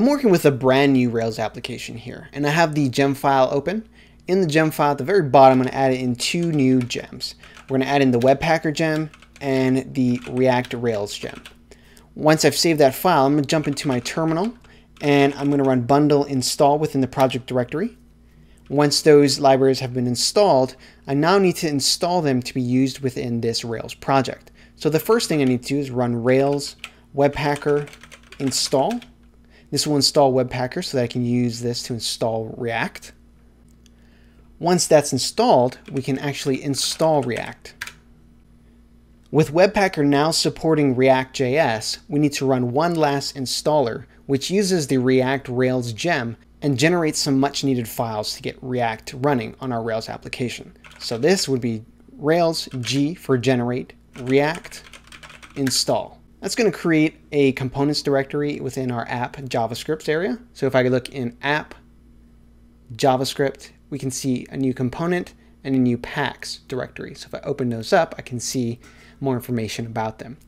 I'm working with a brand new Rails application here, and I have the gem file open. In the gem file at the very bottom, I'm going to add in two new gems. We're going to add in the Webpacker gem and the React Rails gem. Once I've saved that file, I'm going to jump into my terminal, and I'm going to run bundle install within the project directory. Once those libraries have been installed, I now need to install them to be used within this Rails project. So the first thing I need to do is run Rails Webpacker install this will install Webpacker so that I can use this to install React. Once that's installed, we can actually install React. With Webpacker now supporting React.js, we need to run one last installer, which uses the React Rails gem and generates some much needed files to get React running on our Rails application. So this would be Rails G for generate, React, install. That's going to create a components directory within our app JavaScript area. So if I look in app, JavaScript, we can see a new component and a new packs directory. So if I open those up, I can see more information about them.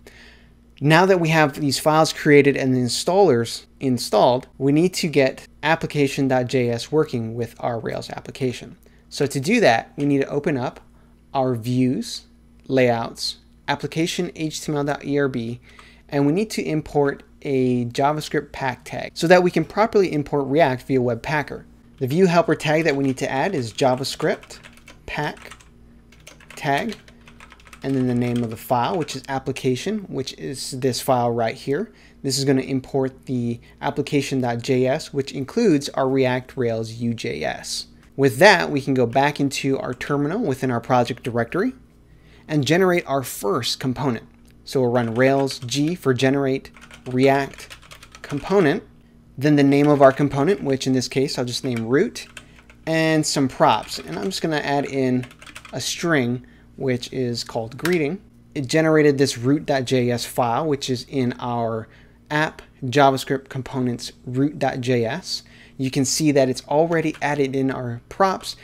Now that we have these files created and the installers installed, we need to get application.js working with our Rails application. So to do that, we need to open up our views, layouts, application html.erb and we need to import a JavaScript pack tag so that we can properly import React via Webpacker. The view helper tag that we need to add is JavaScript pack tag and then the name of the file, which is application, which is this file right here. This is going to import the application.js, which includes our React Rails UJS. With that, we can go back into our terminal within our project directory and generate our first component. So we'll run Rails G for generate React component, then the name of our component, which in this case I'll just name root, and some props. And I'm just going to add in a string, which is called greeting. It generated this root.js file, which is in our app JavaScript components root.js. You can see that it's already added in our props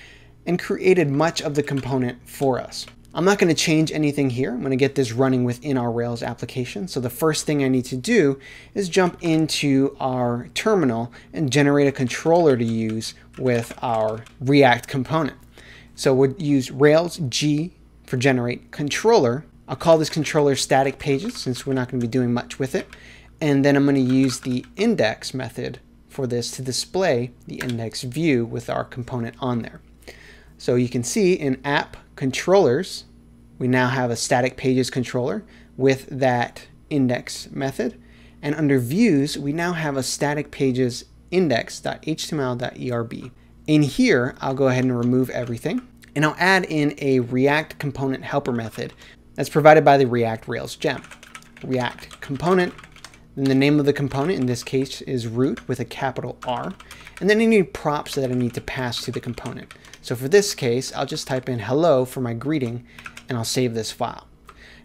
and created much of the component for us. I'm not going to change anything here. I'm going to get this running within our Rails application. So the first thing I need to do is jump into our terminal and generate a controller to use with our React component. So we'll use Rails G for generate controller. I'll call this controller static pages since we're not going to be doing much with it. And then I'm going to use the index method for this to display the index view with our component on there. So you can see in app controllers, we now have a static pages controller with that index method. And under views, we now have a static pages index.html.erb. In here, I'll go ahead and remove everything. And I'll add in a React component helper method that's provided by the React Rails gem. React component, then the name of the component in this case is root with a capital R. And then I need props that I need to pass to the component. So for this case, I'll just type in hello for my greeting and I'll save this file.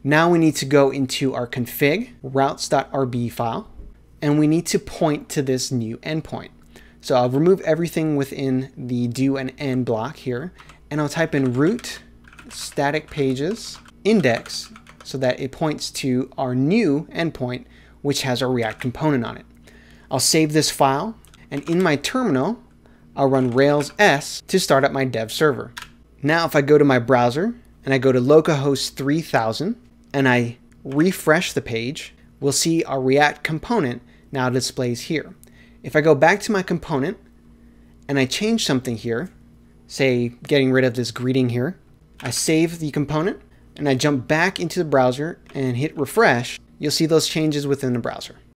Now we need to go into our config routes.rb file and we need to point to this new endpoint. So I'll remove everything within the do and end block here and I'll type in root static pages index so that it points to our new endpoint which has our React component on it. I'll save this file and in my terminal, I'll run Rails S to start up my dev server. Now if I go to my browser and I go to localhost 3000 and I refresh the page, we'll see our React component now displays here. If I go back to my component and I change something here, say getting rid of this greeting here, I save the component and I jump back into the browser and hit refresh, you'll see those changes within the browser.